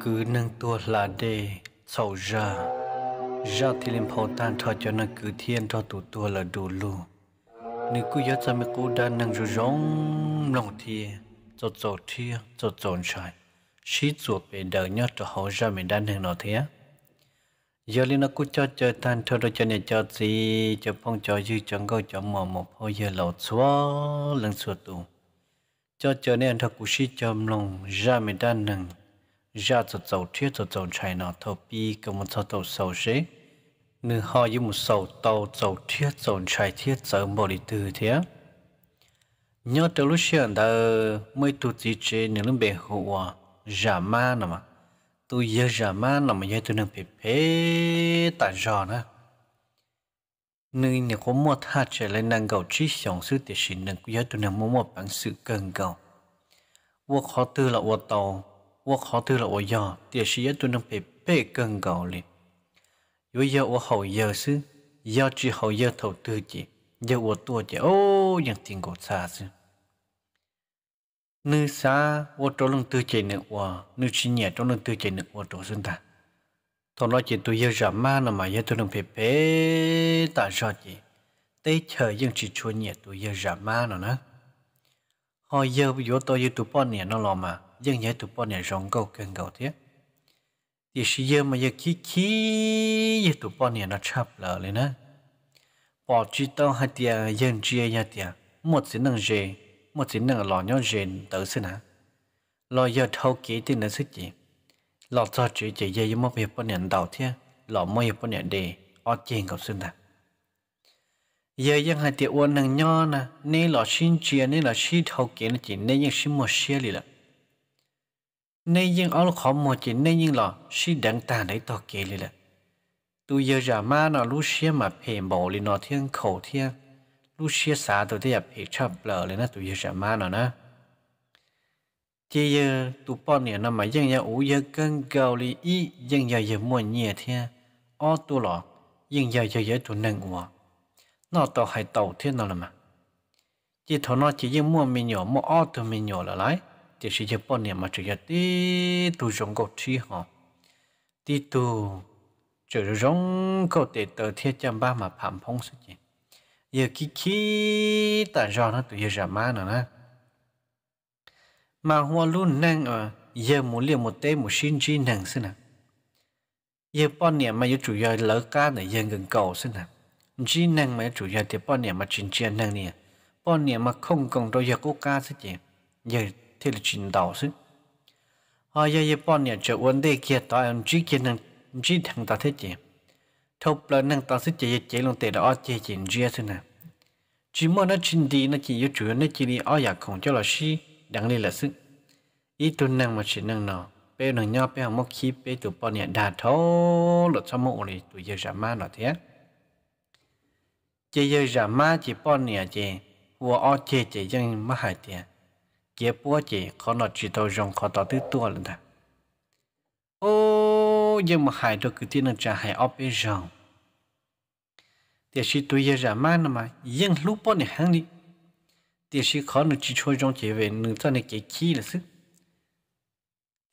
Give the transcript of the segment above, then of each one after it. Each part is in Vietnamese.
cứ nâng tua là đề sầu ra ra thì lên phò tan cho cho nâng cứ thiên cho tụ tua là đủ lù nếu cứ nhớ cho mấy cô đang nâng rồi rong lòng thì cho cho thia cho cho trái xí chuột về đời nhớ cho họ ra mình đang nâng nào thế giờ lên nó cứ cho chơi tan cho rồi cho này cho gì cho phong cho dư chẳng có cho mò một hồi giờ lẩu xóa lần xua tụ cho cho nên thật cụ sĩ châm lòng ra mê đan nâng ra cho dầu thiết cho dầu chạy nó thầu bi cơ một cho dầu sầu dễ nữ họ như một sầu tàu dầu thiết dầu chạy thiết dầu bỏ đi từ thế nhớ từ lúc xưa anh ta mới tu chỉ chế nếu lưng bề hụ à giả ma nè mà tu giờ giả ma nè mà giờ tu nâng bề phê tại giò nữa nên nếu có một hạt trở lên năng cầu trí sống sự tiết sinh năng quý tu năng mua một bằng sự cần cầu vô khó tư là vô tàu vô khó tư là vô do tiết sinh tu năng phải bê cần cầu liền vô giờ vô hậu giờ sư giờ chỉ hậu giờ thầu tư chỉ giờ vô tua chỉ ô nhận tiền cổ xa sư nữ xa vô trâu lưng tư chỉ nữa vô nữ chỉ nhà trâu lưng tư chỉ nữa vô trâu sinh ta thằng nói chuyện tôi yêu giảm ma là mà yêu tôi đừng phải bé ta cho chị tế chờ nhưng chỉ chua nhẹ tôi yêu giảm ma nó nữa họ yêu vô tôi yêu tụi bọn nhẹ nó lo mà nhưng nhớ tụi bọn nhẹ rong cầu cần cầu thế thì sự yêu mà yêu khí khí yêu tụi bọn nhẹ nó chập lờ lên nữa bỏ chỉ tao hai tia dân chia nhà tia một sự năng gì một sự năng lo nhau gì tới sinh hả lo yêu thâu kỹ thì nó sức gì lọ cho chị chị dây mô hiệp bọn nhận đầu thiên lọ mô hiệp bọn nhận đề ở trên gặp xương thật giờ ยัง hai tiệu uốn nàng nho nè nên lọ xin chia nên là xin thâu kiến chỉ nên những xin một xia lì lận nên những áo khó một chỉ nên những lọ xin đặng ta đấy tỏ kế lì lận tôi giờ giả ma nó lúc xia mà phê bầu lì nó thiên khẩu thiên lúc xia xá tôi thấy là phê chập lờ lên nó tôi giờ giả ma nó nè thì giờ tụ bọn nè nằm mà dân nhà ủ giờ cân cầu lì ý dân giờ giờ mua nhẹ thế ô tụ lọ dân giờ giờ giờ tụ nâng ủa nó tàu hay tàu thế nào là mà chỉ thọ nó chỉ dân mua mình nhỏ mua ô tụ mình nhỏ là lái thì sẽ giờ bọn nè mà chỉ giờ đi tụ rong cầu chi họ đi tụ chỉ rong cầu để tờ thế chăm ba mà phạm phong sự gì giờ kí kí tại do nó tụ giờ ra má nữa nè mà hoa luôn nàng ở giờ muốn liều một tế một xin chi nàng xin à giờ bao nè mà yêu chủ yếu lỡ ca để giờ gần cầu xin à chi nàng mà chủ yếu thì bao nè mà chín chia nàng nè bao nè mà không còn đôi giờ cố ca xin chị giờ thì là chín đầu xin họ ờ, giờ giờ bao nè chờ uốn đây kia tao em chi kia nàng chi thằng ta thế chị thục là nàng ta xin chị chị luôn tệ đó chị chị chia xin à chỉ muốn nó chín đi nó chỉ yêu chủ nó chỉ đi ở nhà không cho là xí ดังเลยละซึ่งอีตุนนังมาชินังเนาะเป้หนังย่อเป้หมกขี้เป้ตัวปอเนี่ยด่าท้อหลดชมโอเลยตัวเยอะจามาเนาะเทียเจเยอะจามาเจปอเนี่ยเจหัวอ้อเจเจยังมาหายเทียเจ็บปัวเจขอนอดจิตเอาจงขอต่อตื้อตัวเลยนะโอ้ยังมาหายตัวคือที่นั่งจะหายออฟเอจงแต่ชีตัวเยอะจามาเนาะมายังลูกปอเนี่ยหังนี้ thì sĩ khó nữa chỉ chơi trong chế về nữa cho này kế khí là sức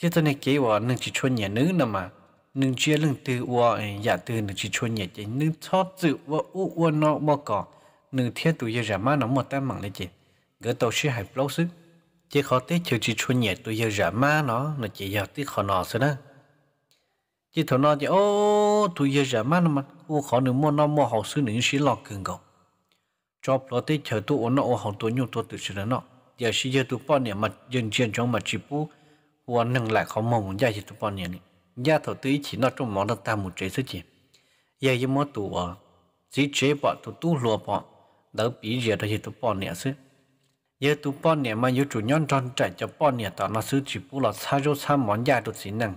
thế cho này kế hòa nữa chỉ chơi nhà nữ nè mà nữa chia lưng từ hòa dạ nhà từ nữa chỉ chơi nhà chế nữa cho tự và u u nó bao cỏ nữa thiết tụi giờ ra nó một tay mảng lên chế gỡ tàu sĩ hải lâu sức chế khó tế chơi chỉ chơi nhà tụi giờ ra má nó là chế giờ tí khó nó xí đó chế thằng nó chế ô tụi giờ ra má nó mà u khó nữa mua nó mua học sư nữa sĩ lo cường gồng cho lo tê chờ tu ổn nọ hỏng tu nhung tu tự sự nó giờ sĩ giờ tu bao nhiêu mà dân chuyên trong mà chỉ bu hoa nâng lại khó mong gia chỉ tu bao nhiêu này gia thổ tí chỉ nó trong món ta một chế sức gì giờ giờ món tu ở chỉ chế bỏ tu tu lùa bỏ đỡ bí giờ đó chỉ tu bao nhiêu sức giờ tu bao nhiêu mà yêu chủ nhân tròn trải cho bao nhiêu tao nó sư chỉ bu là xa rô xa món gia tu chỉ năng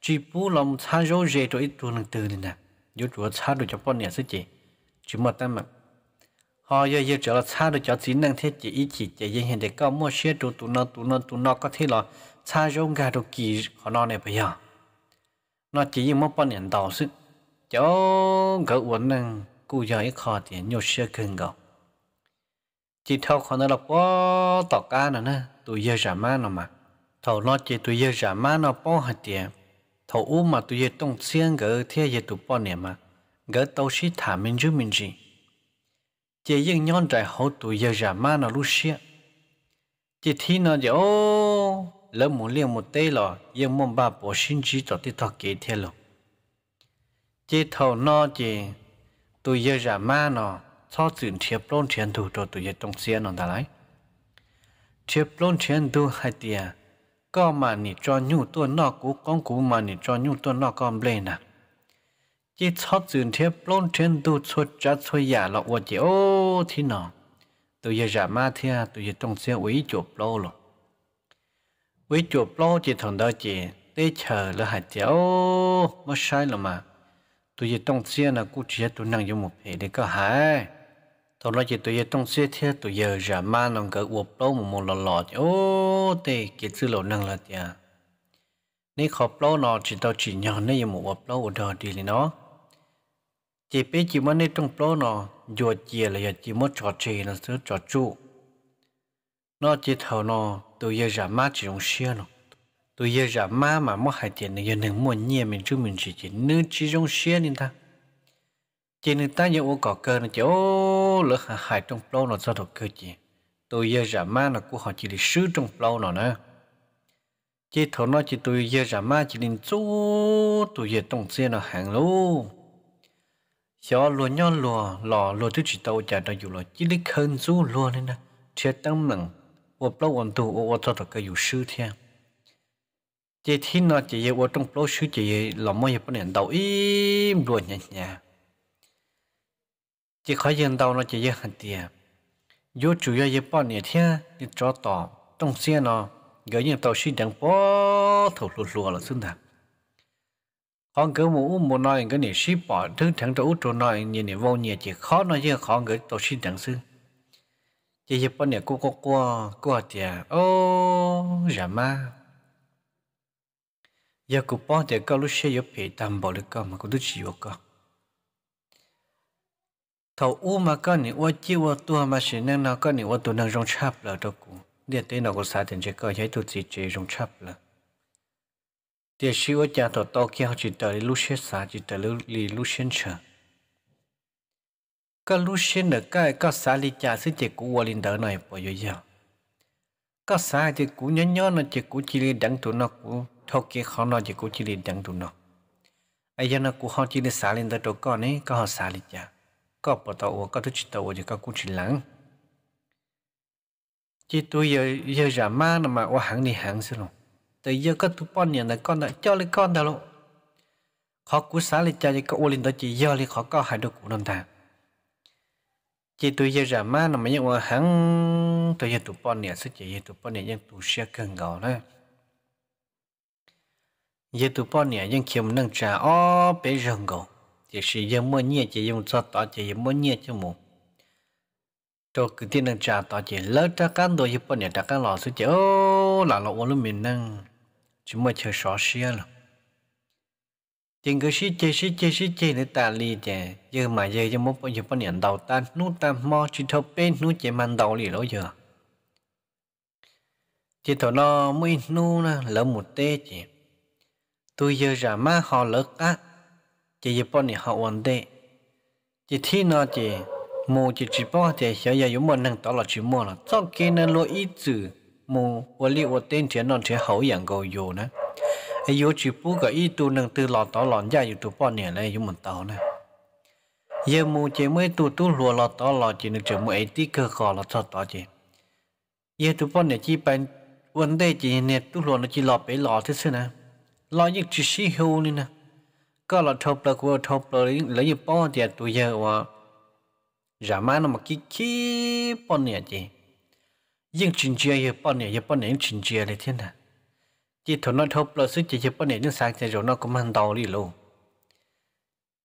chỉ bu lòng xa rô dễ cho ít tu năng từ này nè yêu chủ xa được cho bao nhiêu sức gì chỉ mà ta mà họ giờ giờ trở là xa được cho chỉ năng thế chỉ ý chỉ chỉ riêng hiện để có mua xe đồ tụ nó tụ nó tụ nó có thể là xa rong gà đồ kỳ họ nó này bây giờ nó chỉ riêng một bao nhiêu đầu sức cháu gỡ uốn năng cụ giờ ít khó thì nhiều xe cần gạo chỉ thâu khó nó là quá tỏ cá nữa nè tụi giờ giả má nó mà thầu nó chỉ tụi giờ giả má nó bao hạt tiền thầu u mà tụi giờ tông xiên cái thế giờ tụi bao nhiêu mà cái tàu xí thả mình chứ mình gì chỉ riêng nhon trái hậu tụ giờ giả ma nó lúc xia chỉ thi nó giờ ô lớn một liền một tê lò nhưng mong ba bổ sinh chỉ cho tí thọ kế thiên lò chỉ thầu nó chỉ tụ giờ giả ma nó cho chuyển thiệp lôn thiền thủ cho tụ giờ trong xe nó ta lấy thiệp lôn thiền thủ hai tia có mà nị cho nhu tuôn nó cú con cú mà nị cho nhu tuôn nó còn lên à chỉ cho chuyện thế plon trên tu cho cha cho nhà lọ và chị ô thì nọ tôi giờ già ma thì à tôi giờ trong xe ủy chuột plon rồi ủy chuột plon chỉ thằng đó chị để chờ là hạt chị ô mất sai rồi mà tôi giờ trong xe là cũng chỉ tôi năng dùng một hệ để có hai tôi nói chị tôi giờ trong xe thì à, tôi giờ già ma nó cái uộp plon một một lọ lọ chỉ ô thì cái chữ lọ năng là gì à nếu khó plon nó tao chỉ nhau nên một uộp plon ở đó đi thì nó chỉ biết chỉ muốn nên trong đó nó dùa chìa là chỉ muốn trò chơi là thứ trò trụ nó chỉ thầu nó tôi giờ giả má chỉ dùng xe nó tôi giờ giả má mà mất hai tiền này giờ nên mua nhẹ mình chứ mình chỉ chỉ nữ chỉ dùng xe nên ta chỉ nên ta giờ ô cỏ cơ nó chỉ ô lỡ hà hải trong đó nó sao được cơ chỉ tôi giờ giả má là của họ chỉ để sứ trong đó nó nữa chỉ thầu nó chỉ tôi giờ giả má chỉ nên chú tôi giờ trong xe nó hàng luôn 小罗鸟罗老罗都知道我家的有了，这里肯做罗呢呢，这当然我不问都我我找到个有事天。这天呢，这些我种不熟，这些老么也不能到，咦，罗年年，这可见到了这些很低，有主要一半年天你找到，种些呢，个人到水田包头罗罗了，真的。khó cứ mũ một nói cái này ship bỏ thứ thằng trụ trụ nói như này vô nhiệt chỉ khó nói chứ khó người tôi xin thằng sư chỉ hiệp bọn này cô cô cô cô thì ô già ma giờ cô bỏ thì có lúc xe giúp thầy tạm bỏ được không mà cô đứt chịu không thầu u mà có này u chi u tua mà xin năng nào có này u tua năng rong chắp là đâu cũng để tới nào có xa tiền chơi có thấy tôi chỉ chơi rong chắp là thì sĩ ở nhà tổ to kia họ chỉ tới lúc xếp xả chỉ tới lúc lì lúc xếp chờ các lúc xếp được cái các xã lì cha sư chỉ cũ qua linh đỡ này bỏ vô giờ các xã chỉ cũ nhỏ nhỏ nó chỉ cũ chỉ lì đắng tụ nó cũ thâu kia khó nó chỉ cũ chỉ lì đắng tụ nó ai giờ nó cũ họ chỉ lì xã linh đỡ tổ con ấy các họ xã lì cha có bỏ tàu có thứ chỉ tàu chỉ có cũ chỉ lắng chỉ tôi giờ giờ giảm ma mà qua hãng đi hãng xí luôn từ giờ con tu pon nhà này con đã cho lấy con đâu lộ khó cú xá lấy cha cho cậu ô linh đó chỉ giờ lấy khó có hai đứa cụ đồng thà chỉ tôi giờ ra má nó mà những ông hắn tôi giờ tu pon nhà sẽ chỉ giờ tu pon nhà nhưng tu xe cần gạo nữa giờ tu pon nhà nhưng khi mình nâng trà ó bé rừng gạo chỉ sử dụng mua nhẹ chỉ dùng cho tỏ chỉ dùng mua nhẹ cho mù cho cứ tiền nâng trà tỏ chỉ lỡ trà cán đồ giờ pon nhà trà cán lò sẽ chỉ ô là lọ ô mình nâng chúng mà chơi xóa xia luôn. Chính cái xí chơi xí chơi xí chơi để ta lì chè giờ mà giờ cho mốt giờ bao nhiêu đầu ta nút ta mò chỉ thâu bên nút chè mang đầu lì lối giờ chỉ thâu nó mới nút na lỡ một tê chè tôi giờ ra má họ lỡ cá chỉ giờ bao nhiêu họ ổn tê chỉ thi nó chè mù chỉ chỉ bao chè giờ giờ chúng mình đang đó là chỉ mua là cho cái nó lo ít chữ มวันนี้วันเต้นเทียนนอนเทียนเขาอย่างกาอยู่นะไอ้ยูจิบุกับอีตูนังตือหลอนต่อหลอนยาอยู่ตัวป้อนเนี่ยเลยอยู่เหมืนเตานะเยื่อมูเจมื่อตูตู้หัวหลอนต่อหลอจีนึกจมือไอ้ที่เกิดกอหลอนต่อเจเยื่อตัวป้อนเนี่ยจีไปวันเด้จีเนี่ยตูวหลอนจีหลอไปหลอที่สุดนะหลอดยิ่งจีชี้หูนี่นะก็หลอดทบเปลือกวัวทบเปลือกแล้วยิ่งป้อนเดียตัวเยื่ว่าจะมาหนุ่มกิ๊กขีป้อนเนี่ยจียิ่งชินเจียเยปอนเนี่ยเยปอนเนี่ยยิ่งชินเจียเลยเท่านั้นจีถนนทบเราซึ่งจีเยปอนเนี่ยยิ่งสางเจริญนอกก็มันดาวลีโล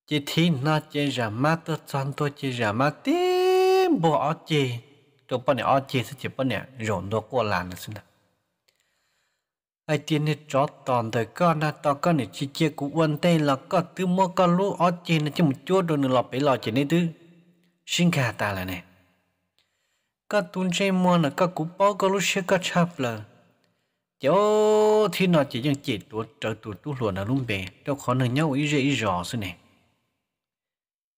จีที่น่าเจริญมาตัวจวนตัวเจริญมาเต็มบ่อจีตัวปอนเนี่ยอจีซึ่งจีปอนเนี่ยรอนตัวกัวหลานเลยซึ่งนะไอจีเนี่ยจอดตอนเด็กก็นะตอนก็เนี่ยจีเจียกูอ้วนเต้แล้วก็ตื้อมัวก็รู้อจีเนี่ยจะมุดจ้วโดนหลอกไปหลอกจีเนี่ยตื้อชิงคาตาเลยเนี่ย các tôn chơi mua là các cú bao các lúc xe các cha là cháu thì nó chỉ những chỉ tuổi trở tuổi tu luận là luôn bề đâu khó năng nhau ý dễ ý rõ xí này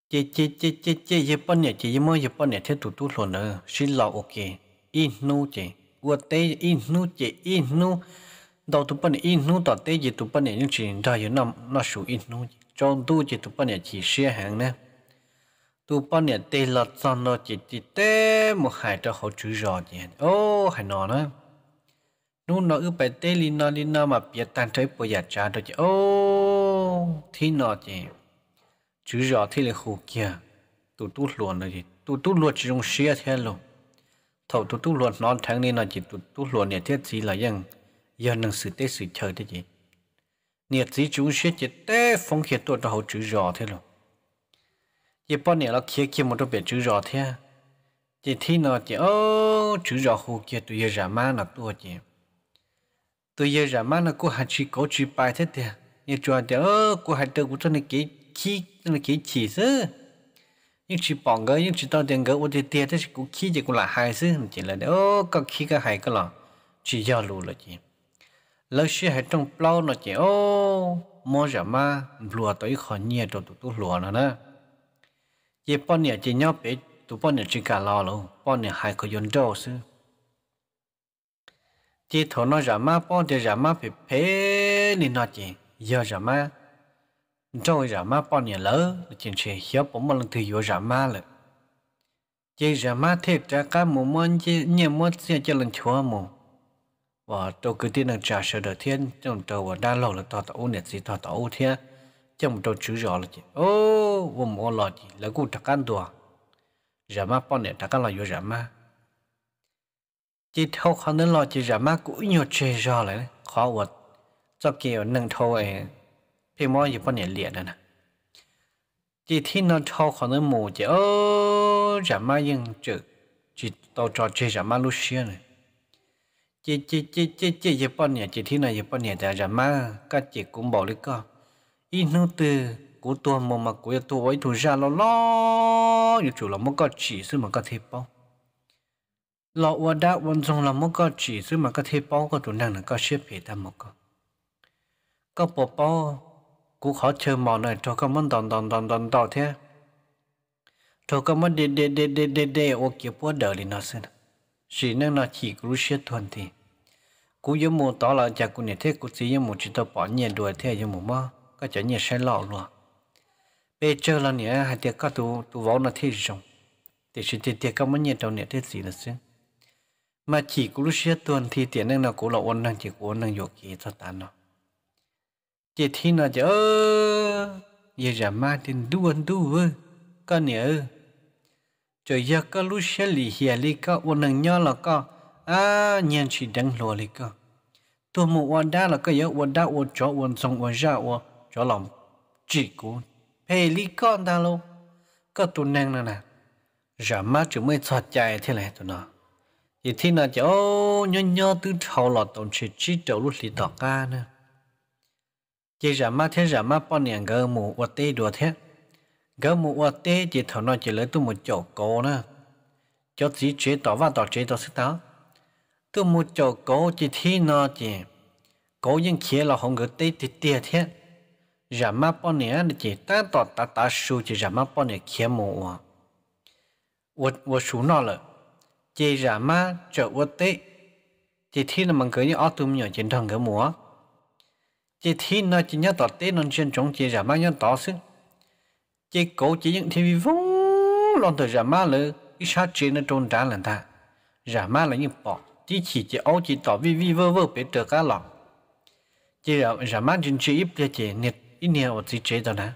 chế chế chế chế chế chế bên này chế mới chế bên này thế tuổi tu luận là xin lỗi ok in nu chế qua tê in nu chế in nu đầu tụi bên in nu tao tê chế tụi bên này những chuyện ra như năm nó sủ in nu trong tu chế tụi bên này chỉ xe hàng nè tu bao nhiêu tê lọt cho nó chỉ chỉ té một hai cho họ chú rõ nhỉ ô hai nọ nữa nu nó ư bài tê lì nọ li nọ mà biết tan trái bồi giả trả được chứ ô thì nọ chỉ chú rõ thì là khổ kia tu tu luôn rồi chứ tu tu luôn chỉ dùng xia thế luôn thầu tu tu luôn, nó thằng này nó chỉ tu tu luồn nhiệt thiết gì là ยัง giờ năng sự tê sự chơi thế chứ nhiệt gì chú xia chỉ té phong khiết tu cho họ chú rõ thế luôn ye po ne lo khie khie mo to pe chu ro the chỉ thi nó chỉ ô chú rõ hồ kia tụi giờ ra má nó tua chỉ tụi giờ ra má nó cũng hạt chỉ cố chỉ bài thế thì như ô cũng hạt được cái khí cái chỉ chứ nhưng chỉ bỏng cái nhưng chỉ tao tiền cái ô thì tiền thế cũng khí chỉ cũng là hai chỉ là ô có khí cái hai cái lọ chỉ do lù là chỉ lâu xí hay trong plau nó chỉ ô mua ra má lùa tới khỏi nhẹ rồi tụi tôi lùa nó đó chỉ bọn nè chỉ nhau bé tụ bọn nè chỉ cả lo luôn bọn nè hai cái yến đâu sư chỉ thọ nó ra má bọn để ra má phải bé nên nó chỉ giờ ra má trong ra má bọn nè lỡ chỉ chỉ hiểu bọn mình thì hiểu ra má rồi chỉ ra má thiệt ra cả mồm mồm, chỉ nhiều mồm sẽ cho lần chua mồm. và tôi cứ tin là trả sự đời thiên trong đầu và đa lộ là tọt tàu nè gì tọt tàu thiên chẳng một trâu chữ rõ là chị ô vô mò lò chị là cụ trạc ăn đùa giả ma bọn này trạc ăn là vô giả ma chị thâu khó nên lò chị giả ma cũng nhiều chê rõ lại khó vật cho kiểu nâng thâu ấy thì mọi gì bọn này liệt nè chị thi nó thâu khó nên mù chị ô giả ma nhưng chữ chị tao trò chê giả ma lúc xưa này chị chị chị chị chị chị bọn này chị thi này chị bọn này giả ma các chị cũng bỏ đi con ít nữa từ mà mà cú tua ấy thủ ra lo lo yêu chủ là một cái chỉ sư mà có thể bao lo ua đã quan là một cái chỉ sư mà có thể bao có tụi nàng là có xếp hệ ta một cái có bộ bao cú chơi mò này cho các món đòn đòn đòn đòn đòn thế cho các món đê đê đê đê đê đê ô kiểu bữa đời thì xin chỉ nên là chỉ cú xếp thuần thì cú giống mù tỏ là chả cú này thế cú giống mù chỉ tao nhẹ đuổi thế giống mù mà có chỗ nhà sẽ lọ luôn bây giờ là nhà hai tiệc có tụ tụ võ nó thế rồi thì sự tiệc tiệc có mấy nhà đầu nhà thế gì là xứ mà chỉ có lúc xưa tuần thì tiền năng nào cũng là ôn năng chỉ có của năng dục kỳ thật tàn nó chỉ thì nó chớ giờ ra ma tiền đuôn đuôn có nhỉ rồi giờ có lúc xưa lì hiền lì có ôn năng nhau là có à nhân chỉ đánh lùa lì có tôi muốn ôn đa là có giờ ôn đa ôn chó ôn sông ôn ra ôn cho lòng chỉ của hề lý con ta luôn có tu năng nè nè giả má chữ mới thoát chạy thế này tụi nó thì thế nào chứ ô nhớ nhớ từ thầu lọt tổng chỉ chỉ đầu lúc lì đỏ ca nè chỉ giả má thế giả má bao nhàng gơ mù vật tê đùa thế gơ mù vật tê chỉ thầu nó chỉ lấy tụ một chỗ cố nè cho chỉ chế tỏ và tỏ chế tỏ sức táo tụ một chỗ cố chỉ thế nào chứ, cố những kia là không gỡ tê tê tê thế giảm ma bọn này anh chỉ ta tỏ ta ta su chỉ giảm ma bọn này kia mồ ủa ủa ủa số nào là chỉ giảm ma trở ủa tê chỉ thi là mình cứ như ở tụm nhỏ trên thằng cái múa chỉ thi nó chỉ nhớ tỏ tê nó trên chống chỉ giảm ma nhớ tỏ sức chỉ cố chỉ những thi vi vong lon thời giả ma lơ ít sát chỉ nó trôn đá lần ta giảm ma là như bỏ chỉ chỉ chỉ ấu chỉ tỏ vi vi vơ vơ bể trở cá lỏng chỉ giảm ma chính chỉ ít bia chỉ nhiệt ít nhiều ở dưới chế đó nè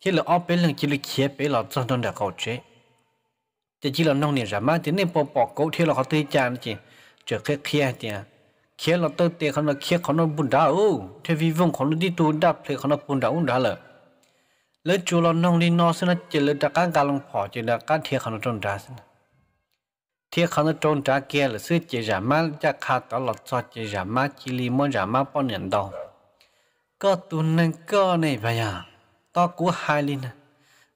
khi là ốp bên lần chỉ là kia bên là trong đó đã cầu chế thì chỉ là nông nghiệp giảm mát thì nên bỏ bỏ cấu thì là họ tê chán chỉ trở cái kia thì kia là tôi tê không là kia không nó bún đá ô thế vì vùng không nó đi tu đáp thì không nó bún đá uống đá lợ lấy chú là nông đi nó xin nó chỉ là đặt cái gà lông phò chỉ là cái thiệt không nó trôn đá xin thiệt không nó trôn đá kia là sự chỉ giảm mát chắc khát đó là cho chỉ giảm mát chỉ li mới giảm mát bao nhiêu đâu có tu nâng có này vậy à to của hai linh à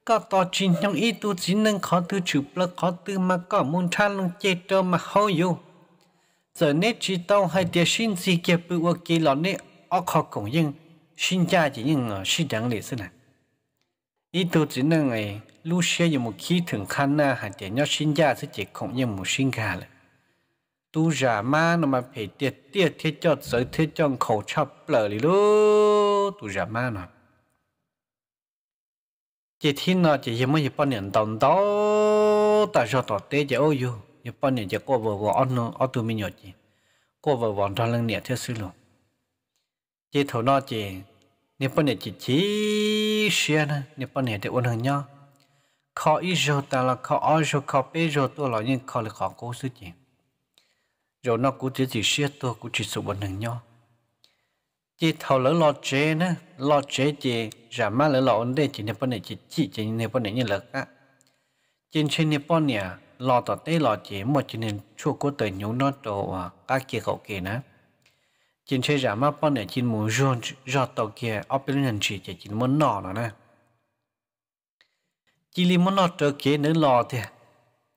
có to chín trong ý tu chỉ nâng khó tư chụp là khó tư mà có muốn tha luôn chê trơ mà hô yêu giờ nét chỉ tao hay tiền xin gì kia bự ở kia lọ nét ở khó cũng nhưng xin cha chỉ nhưng ở xin đáng lệ thế này ý tu chỉ nâng ấy lúc xe dùng một khi thường khăn na hay tiền nhớ xin cha sẽ chỉ cũng như một xin cả lại tu giả ma nó mà phải tiệt tiệt thế cho giới thế cho khẩu chập lở đi lú tu giả ma nó chỉ thiên nó chỉ hiếm mấy hiệp niệm tổng đó ta cho tọt tế chỉ ôi yêu hiệp niệm chỉ cô vợ vợ ăn nó ăn tôi mình nhỏ chỉ cô vợ vợ cho lên nhẹ thế xí luôn chỉ thầu nó chỉ hiệp niệm chỉ chỉ xuyên hiệp niệm để ôn hàng nhau khó ít rồi ta là khó ít rồi khó bé rồi tôi là những khó là khó cố sức chuyện rồi nó cũng chỉ chỉ xiết tôi cũng chỉ sụp bằng nhau chỉ thầu lỡ lo chế nữa lo chế chỉ giả má lỡ lo ổn định chỉ nên bọn này chỉ chỉ chỉ nên bọn này như lực á trên trên nên bọn này lo tỏ tế lo chế một chỉ nên chua cố tới nhú nó tổ à các kia khẩu kia nữa trên trên giả má bọn này chỉ muốn do do tàu kia ở bên nhân chỉ chỉ chỉ muốn nọ nữa nè chỉ li muốn nọ trở kia nữa lo thì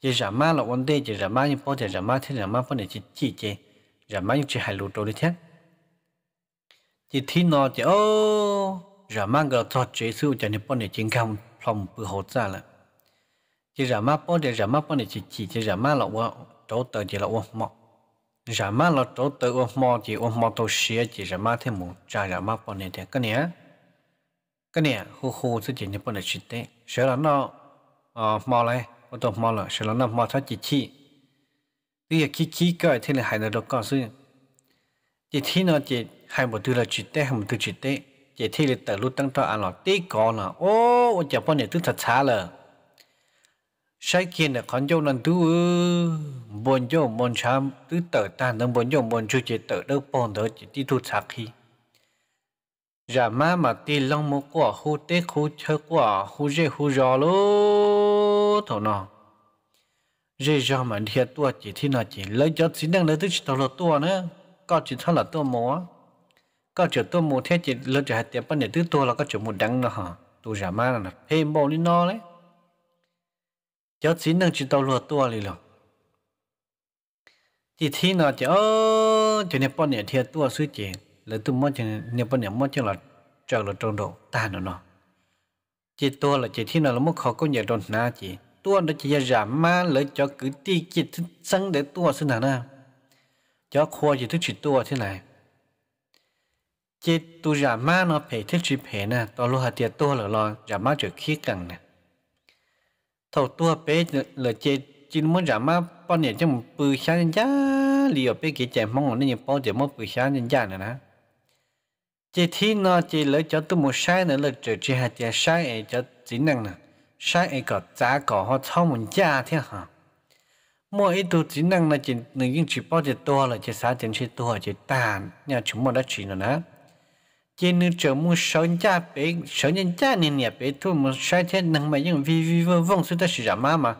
chỉ rả má là vấn đề chỉ rả má như bao giờ rả má thế rả má vấn đề chỉ chỉ chỉ rả má như chỉ hai lũ trâu đi thế chỉ thi nó chỉ ô rả má gọi thọ chế sư chỉ nên bao giờ chính không phòng bị hốt ra là chỉ rả má bao giờ rả má bao giờ chỉ chỉ chỉ rả má là ô trâu tờ chỉ là ô mọ rả má là trâu tờ ô mọ chỉ ô mọ tàu xía chỉ rả má thế mù trả rả má bao giờ thế cái này cái này hô hô sư chỉ nên bao giờ chỉ thế sợ là nó ờ mò lại ô tô mò là sẽ là nằm mò thoát chỉ chi tuy là khí khí cái thế là hai nó được con sư nó chỉ hai một thứ là chỉ hai một thứ chỉ tê chỉ thi là từ tăng to ăn là tê có là ô ô chả bao nhiêu thứ thật xa là sai kia là con dâu lần thứ bốn dâu bốn trăm thứ tờ ta đang bốn dâu bốn chú chỉ tờ đâu bốn đó chỉ đi thu sạc khi giả má mà tiền long mua quả khu tê khu chơi quả khu dễ khu giò luôn ô thổ nọ rì ra mà thiệt tua chỉ thì nó chỉ lấy cho xin đang lấy tới chỉ tao tua nữa có chỉ thằng là tua múa có chỗ tua múa thế chỉ lấy cho hai tiền bán để tứ tua là có chỗ một đắng nữa hả tu giả mang là thêm bao nhiêu nó đấy cho xin đang chỉ tao là tua đi rồi chỉ thì nó chỉ ơ chỉ nên bên để thiệt tua suy chỉ lấy tu mua chỉ nên bên để mua chỉ là trở là trong độ ta nữa nó, chỉ tua là chỉ thì nó là mất khó có nhiều đòn na chỉ ตัวเดจะยามมาเลยจอคือตีจิตสังเดตัวสนานะจอครัวจิตจิตตัวที่ไหนจิตตัวยามมาเนาะเพที่จิเพนะตอนลูหะเตียตัวหรือรอยามมาจะขี้กังเนี่ยเท่าตัวเป๊ะเลยจิตจินมันยามมาปอนเนี่ยจะมันปืนช้าจ้าเลียวเป๊ะกี่แจมองนี่ยังปอนจะมันปืนช้าจ้าเนี่ยนะจิตที่เนาะจิตเลยจอตัวมันใช้เนี่ยเลยจะจิหะเตียใช้ไอ้จอจินนั่งเนี่ย sáng ấy có giá có họ thâu mình giá thế hả mỗi ít tu chỉ năng chỉ người những chỉ bao là chỉ sáng chỉ chỉ to nhà chúng mình đã chỉ rồi nè chỉ nữ chờ mu sáu giá bé sáu nhân giá nên nhà bé tu mu sáng thế năng mà những vi vi vân vân sự ta mà mà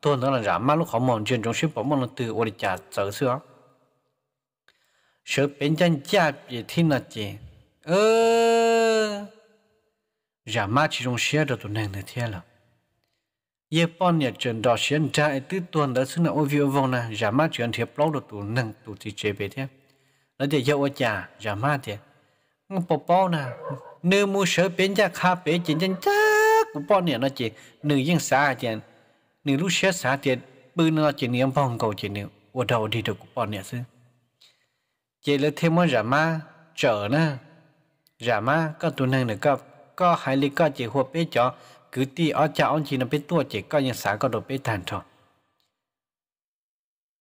tôi là giảm mà lúc họ mong chuyện trong sự bảo mong là từ ô đi trả sợ xưa sợ bên chân cha bị thiên là gì ơ giảm mà chỉ trong xe rồi tụi nàng này thế là ye pon ya chen do xian dai tu tuan da sun o view vong na ja mát chen thiệp lo được tu nang tu thì chế be thế nó để ở nhà ja mát thế ng po po nè nư mu sở biến ja kha be chen chen cha của pon nè nó chỉ nư yên sa chen nư lúc xe sa tiền bư nó chỉ niệm phong cầu chỉ niệm ở đầu thì được của pon nè sư chỉ là thêm một ja mát trở nè ja mát các tu nang được có có hai lý các chỉ hộp bế cho cứ ti ở cha ông chỉ nó biết tua chỉ coi những sáng có được biết thành thôi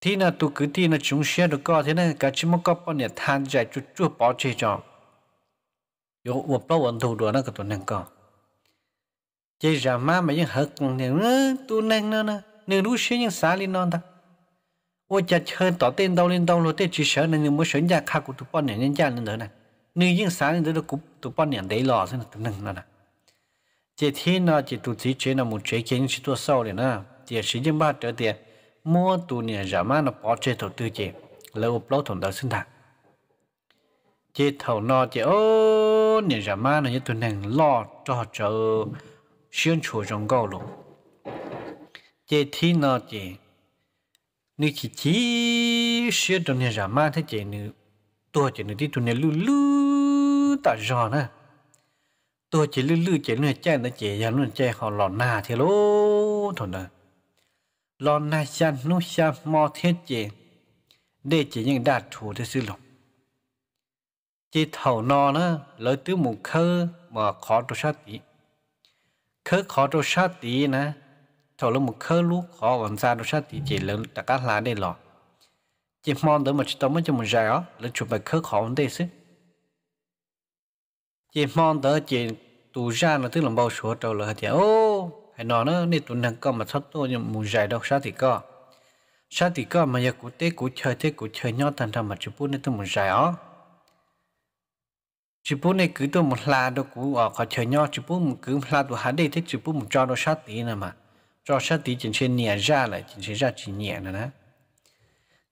thì là tụ cứ ti là chúng xe được có thế nên cả chỉ một có bao nhiêu than giải chút chút bỏ chơi cho yo uổng bao vận thủ đồ nó cái tuần năng có chỉ ra má mà những hở còn nhiều nữa tu năng nữa nữa nếu đủ xe những sáng lên non ta ô cha chơi tỏ tên đâu lên đâu rồi tên chỉ sợ nên muốn sớm ra khác của tụ bao nhiêu nhân gia lên nữa này nếu những sáng lên nữa cũng tụ bao nhiêu đấy lo thế là tuần năng nữa này chỉ thế nào chỉ tụ chỉ chế nào một chế kiến chỉ tua sau liền na chỉ sử dụng ba trở tiền mua tụ nè giả ma nó bỏ chế thầu tư chế lâu lâu thủng đầu sinh thạc chế thầu nó chế ô nè giả ma nó như tụ nè lo cho cho xuyên chủ trong gạo luôn chế thế nào chế nếu chỉ chỉ xuyên trong nè giả ma thế chế nếu tua chế nếu đi tụ nè lú lú ta rõ na tôi chỉ lư lư chỉ lư chạy nữa chỉ giờ nó chạy họ lò na thế lô thôi nè lò na chăn nó xa mò thiết chỉ để chỉ những đạt thủ thế sư lộc chỉ thầu nò nó lấy tứ mục khơ mà khó đồ sát tí khơ khó đồ sát tí nè thầu lỡ mục khơ lúc khó còn ra đồ sát tí chỉ lỡ tất cả là đây lọ chỉ mong tới mà chỉ tao mới cho một ra đó lỡ chụp bài khơ khó vấn đề chứ chỉ mong tới chỉ tù ra là tức là bao số trâu là hạt ô hay nó nó nên tụ năng con mà thoát tôi nhưng mù dài đâu sao thì có sao thì có mà giờ cụ tế cụ chơi thế cụ chơi nhau thành ra mà chụp bút nên tôi mù dài ó chụp bút này cứ tôi một là đâu cụ ở ờ, có chơi nhau chụp bút một cứ là tụ hạt đây thế chụp bút một cho nó sát tí nè mà cho sát tí chỉ trên nhẹ ra lại chỉ trên ra chỉ nhẹ nè nè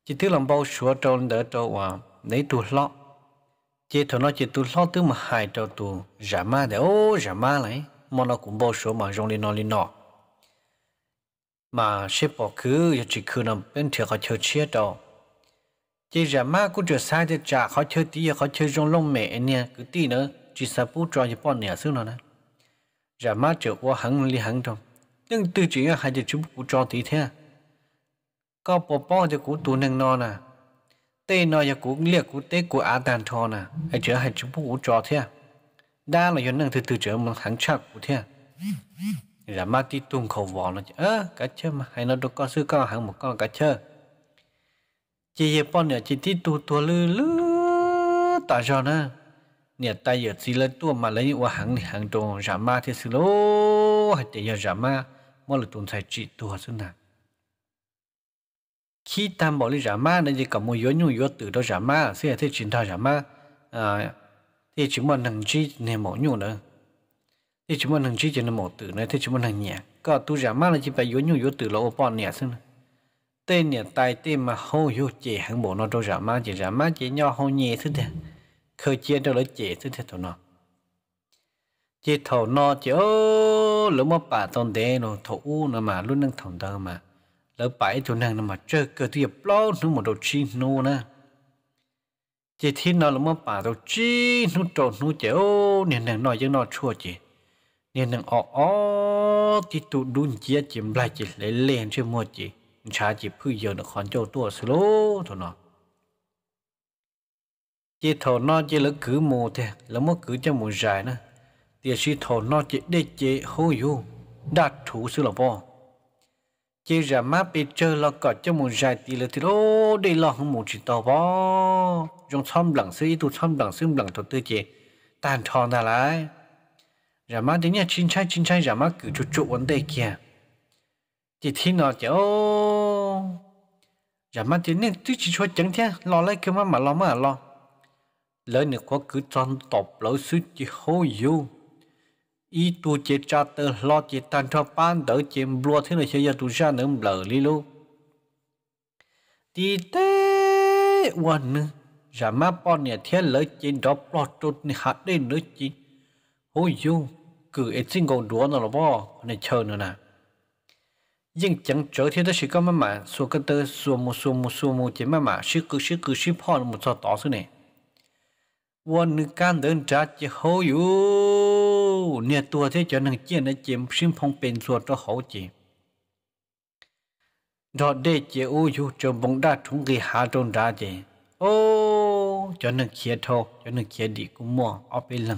chỉ tức là bao số trâu đỡ trâu à ờ, đấy tụ lọ chị thằng nó chỉ tu lo tu mà hại cho tu giả ma để ô giả ma lại mà nó cũng bao số mà rong lên nó lên nó mà sẽ bỏ cứ giờ chỉ cứ nằm bên thiệt họ chơi chia đâu chị giả ma cũng chưa sai thì trả họ chơi tí họ chơi rong lông mẹ nè cứ tí nữa chỉ sao bút cho chị bọn nè xưa nó nè giả ma chịu qua hắn li hắn trong nhưng từ chỉ hai chị chúng bút cho tí thế có bỏ bỏ thì cũng tu nâng nó nè tê nó giờ cũng liệt cũng tê của á đàn thọ nè ai chữa hay chúng cũng cho thế đa là do năng từ từ chữa một thằng chắc của thế là ma ti tung khẩu vỏ nó ơ cá chơ mà hay nó đâu có sư con hàng một con cá chơ chỉ về pon nè chỉ ti tu tu lư lư tả cho na, nè tay giờ chỉ lên tu mà lấy qua hàng hàng đồ giả ma thì sư lô hay để giờ giả ma mỗi lần tuần sai chỉ tu hết xuống nào khi tam bảo lý giả ma nên chỉ có một yếu nhu yếu tử đó giả ma sẽ thấy thế thọ thao giả ma à thì chúng mình hàng chi niệm mỗi nhu nữa thì chúng mình hàng chi chỉ là một tử nữa thì chúng mình hàng nhẹ có tu giả ma là chỉ phải yếu nhu yếu từ lỗ bọn nhẹ xưng. tên nhẹ tai tên mà hô yếu chỉ hàng bộ nó đâu giả ma chỉ giả ma chỉ nho hô nhẹ thế thế khơi chia cho lấy chỉ thế thế tụi nó chỉ thầu nó chỉ ô lỗ mà bà tôn đế nó thầu u nó mà luôn đang thầu đơ mà lỡ bãi chỗ nàng mà chơi cơ thì lo nó một đầu chi nô na chỉ thiên nó là mà bà đồ chi nó trộn nó chế ô nên nàng nói với nó chua chỉ nên nàng ọ ọ thì tụ đun chia chỉ lại chỉ lấy lên chưa mua chỉ, chả chỉ cứ giờ nó còn cho tua sờ lô thôi nó chỉ thầu nó chỉ lỡ cứ mù thế lỡ mà cứ cho mù dài nữa thì chỉ thầu nó chỉ để chế hô yêu đạt thủ sự là bao chỉ ra má bị chơi lo cọt cho một dài tỷ lệ thì đó đây lo không một chỉ tàu bó trong xóm lẳng xứ tụ xóm lẳng xứ lẳng thuật tư chế tàn thò nà lại ra má đến nhà chinh chai chinh chai ra má cứ chút chút vấn đề kia chỉ thi nó chứ ô ra má đến nên tuy chỉ cho chẳng thế lo lấy cái má mà lo mà lo lỡ nữa có cứ tròn tộc lỡ suy chỉ hôi yêu ý tu chế cha tơ lo chế tan cho pan đỡ chế blua thế này sẽ giờ tu ra nữa lỡ lý lô tí tế quần nữa giả má bọn nhà thiên lỡ chế đó plot trút này hạt đây nữa chứ. hôi dù cứ ít xin gồm đúa nó là bò này chờ nữa nè nhưng chẳng trở thì ta sẽ có má mà xua cái tơ xua mù xua mù xua mù chế má mà xí cứ xí cứ xí phò một sao tỏ thế này nữa can đơn trả chế hôi dù tu nè tua cho nàng chia nè chìm sinh phong bền ruột cho hậu chị đó để chị u yu cho bóng đá chúng gây hạ trôn đá chị ô cho nàng kia thô cho nàng kia đi cũng mua ở bên lưng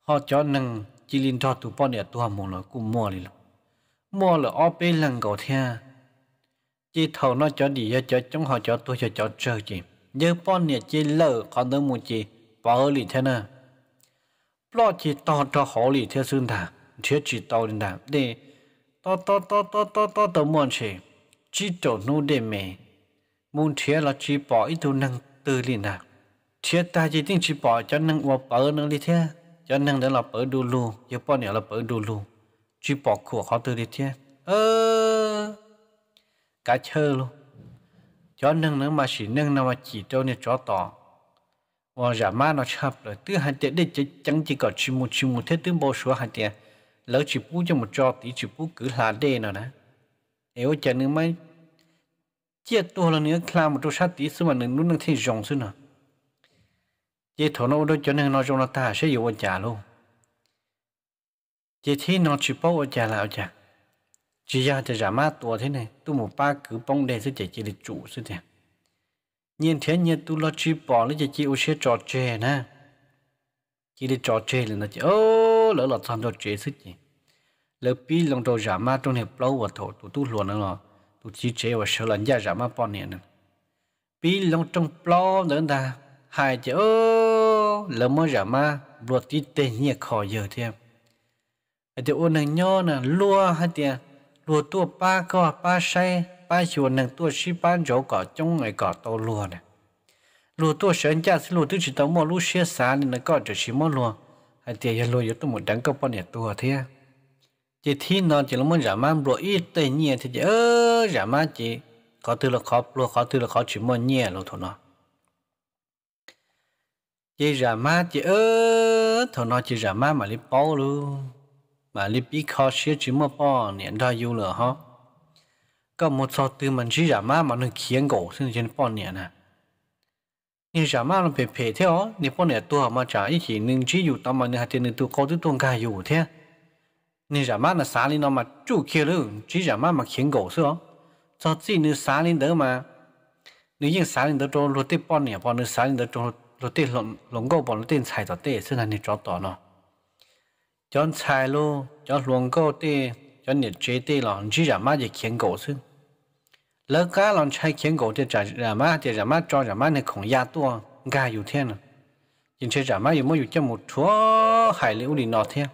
họ cho nàng chỉ linh thọ tụ bao nè tua mong là mua đi lắm mua là ở bên lưng cậu thea chị thầu nó cho đi cho chúng họ cho tôi cho chơi chị nhớ bao nè chị lỡ còn tới một chị bỏ lì thế nào lo chỉ to cho họ lì theo xương thà thiếu chỉ to lên thà để to to to to to to to muốn chỉ chỉ chỗ nô để mẹ muốn thiếu là chỉ bỏ ít đồ năng từ liền thà thiếu ta chỉ tính chỉ bỏ cho năng vào bờ năng đi theo cho năng đó là bờ đồ lu giờ bao nhiêu là bờ đồ lu chỉ bỏ của họ từ đi theo ơ cả chơi luôn cho năng nó mà chỉ năng nó mà chỉ cho nên cho tỏ và giả ma nó chập rồi tư hai tiền để chỉ chẳng chỉ có chỉ một chỉ một thế tư bao số hai tiền lỡ chỉ phú cho một cho tí chỉ phú cứ là đê nào nè nếu chả nữa mấy chết tôi là nữa làm một chút sát tí xíu mà nữa nó thấy rộng xíu nào chết thổ nó đôi cho nên nó trong nó ta sẽ dùng trả luôn chết thì nó chỉ bao trả là trả chỉ ra chỉ giả ma tuổi thế này tôi một ba cứ bông đen sẽ chỉ chỉ được chủ xứ thiệt nhiên thế nhìn tu lo chi bỏ lấy chị u xe trò chơi nè chỉ để trò chơi là nó chỉ ô lỡ lọt tham trò chơi sức gì lỡ pi lòng trò giả ma trong hiệp lâu và thổ tụ tu luôn nữa tụ chỉ chế và sợ lần gia giả ma bỏ nè nè pi lòng trong plo nữa ta hai chữ ô lỡ mơ giả ma luật tí tê nhiệt khỏi giờ thêm ở chỗ ô này nho nè lua hai tiền lua tua ba co ba say bán chiều nâng tua sĩ bán chỗ cỏ trong người cỏ tàu lùa này lùa tua sơn cha xin lùa tư chỉ tàu mò lũ xe xá nên nó cỏ trở sĩ mò lùa hay tiền yên lùa yếu tôi một đắng cấp bọn nhà tua thế chỉ thi nó chỉ là muốn giả mán lùa ít tây nhẹ thì chỉ ơ giả mán chỉ có từ là khó lùa khó từ là khó chỉ mò nhẹ lùa thôi nó chỉ giả mán chỉ ơ thôi nó chỉ giả mán mà lấy bao luôn mà lấy bí khó xíu chỉ mò bao niệm đa yêu lửa hông ก็มดสอตือมันชี้จามามันเขียงโกซึ่งเช่นป้อนเนี่ยนะนี่จามามันเป็นเพเท่อนี่ป้อนเนี่ยตัวมาจากอีกทีหนึ่งชี้อยู่ตอนมันเนี่ยจะหนึ่งตัวเขาที่ตัวกายอยู่เท่นี่จามาน่ะสาลินอมาจู่เขียรื่องชี้จามามาเขียงโกซึ่งจอจีนี่สาลินเดิมมานี่ยิ่งสาลินเดิมโดนรถติป้อนเนี่ยป้อนนี่สาลินเดิมโดนรถติหลงหลงโกป้อนรถติใส่ต่อเต้ซึ่งอันนี้จอต่อเนาะจอนชายลูจอนหลวงโกเต้ cho nên chế tê lòng chỉ ra má để kiến cổ xứ lỡ cá lòng chạy kiến cổ thì trả ra má thì ra má cho ra má này không ya tua gà yếu thiên à nhưng chế ra má yêu mới yêu cho một chỗ hải liễu đi nọ thiên